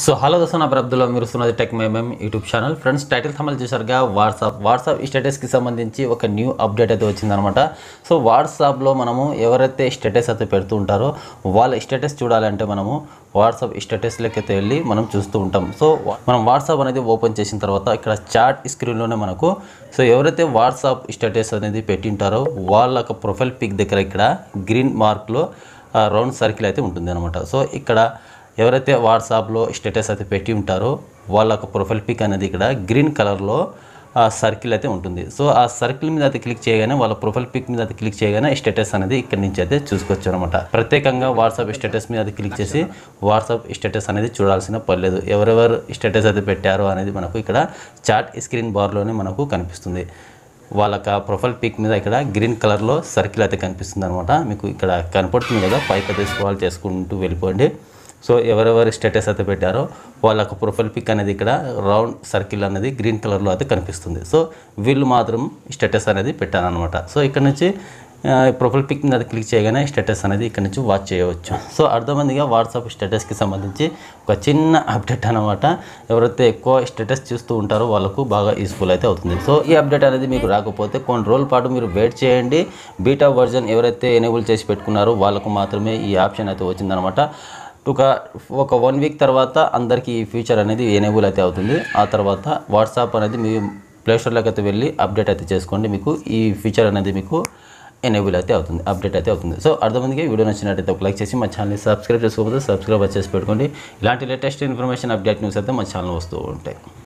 so hello నా ప్రభుత్వంలో మీరు సున్నది టెక్ మేమేం యూట్యూబ్ ఛానల్ ఫ్రెండ్స్ టైటిల్ థమల్ చేశారుగా వాట్సాప్ వాట్సాప్ స్టేటస్కి సంబంధించి ఒక న్యూ అప్డేట్ అయితే వచ్చిందనమాట సో వాట్సాప్లో మనము ఎవరైతే స్టేటస్ అయితే పెడుతూ ఉంటారో వాళ్ళ స్టేటస్ చూడాలంటే మనము వాట్సాప్ స్టేటస్లోకి అయితే వెళ్ళి మనం చూస్తూ ఉంటాం సో మనం వాట్సాప్ అనేది ఓపెన్ చేసిన తర్వాత ఇక్కడ చాట్ స్క్రీన్లోనే మనకు సో ఎవరైతే వాట్సాప్ స్టేటస్ అనేది పెట్టింటారో వాళ్ళ ప్రొఫైల్ పిక్ దగ్గర ఇక్కడ గ్రీన్ మార్క్లో రౌండ్ సర్కిల్ అయితే ఉంటుంది అనమాట సో ఇక్కడ ఎవరైతే వాట్సాప్లో స్టేటస్ అయితే పెట్టి ఉంటారో వాళ్ళ యొక్క ప్రొఫైల్ పిక్ అనేది ఇక్కడ గ్రీన్ కలర్లో ఆ సర్కిల్ అయితే ఉంటుంది సో ఆ సర్కిల్ మీద అయితే క్లిక్ చేయగానే వాళ్ళ ప్రొఫైల్ పిక్ మీద అయితే క్లిక్ చేయగానే స్టేటస్ అనేది ఇక్కడ నుంచి అయితే చూసుకోవచ్చు అనమాట ప్రత్యేకంగా వాట్సాప్ స్టేటస్ మీద అయితే క్లిక్ చేసి వాట్సాప్ స్టేటస్ అనేది చూడాల్సిన పర్లేదు ఎవరెవరు స్టేటస్ అయితే పెట్టారో అనేది మనకు ఇక్కడ చాట్ స్క్రీన్ బార్లోనే మనకు కనిపిస్తుంది వాళ్ళ ప్రొఫైల్ పిక్ మీద ఇక్కడ గ్రీన్ కలర్లో సర్కిల్ అయితే కనిపిస్తుంది అనమాట మీకు ఇక్కడ కనపడుతుంది కదా పైకి అయితే స్క్రాల్ చేసుకుంటూ వెళ్ళిపోండి సో ఎవరెవరి స్టేటస్ అయితే పెట్టారో వాళ్ళకు ప్రొఫైల్ పిక్ అనేది ఇక్కడ రౌండ్ సర్కిల్ అనేది గ్రీన్ కలర్లో అయితే కనిపిస్తుంది సో వీళ్ళు మాత్రం స్టేటస్ అనేది పెట్టాను అనమాట సో ఇక్కడ నుంచి ప్రొఫైల్ పిక్ మీద క్లిక్ చేయగానే స్టేటస్ అనేది ఇక్కడ నుంచి వాచ్ చేయవచ్చు సో అర్థమందిగా వాట్సాప్ స్టేటస్కి సంబంధించి ఒక చిన్న అప్డేట్ అనమాట ఎవరైతే ఎక్కువ స్టేటస్ చూస్తూ ఉంటారో వాళ్ళకు బాగా యూస్ఫుల్ అయితే అవుతుంది సో ఈ అప్డేట్ అనేది మీకు రాకపోతే కొన్ని రోజుల పాటు మీరు వెయిట్ చేయండి బీటా వర్జన్ ఎవరైతే ఎనేబుల్ చేసి పెట్టుకున్నారో వాళ్ళకు మాత్రమే ఈ ఆప్షన్ అయితే వచ్చిందనమాట ఒక ఒక వన్ వీక్ తర్వాత అందరికీ ఈ ఫీచర్ అనేది ఎనేబుల్ అయితే అవుతుంది ఆ తర్వాత వాట్సాప్ అనేది మీ ప్లేస్టోర్లోకి అయితే వెళ్ళి అప్డేట్ అయితే చేసుకోండి మీకు ఈ ఫీచర్ అనేది మీకు ఎనేబుల్ అయితే అవుతుంది అప్డేట్ అయితే అవుతుంది సో అర్థమందికి వీడియో నచ్చినట్టయితే ఒక లైక్ చేసి మా ఛానల్ని సబ్స్క్రైబ్ చేసుకోకపోతే సబ్స్క్రైబ్ చేసి పెట్టుకోండి ఇలాంటి లేటెస్ట్ ఇన్ఫర్మేషన్ అప్డేట్ న్యూస్ అయితే మా ఛానల్ వస్తూ ఉంటాయి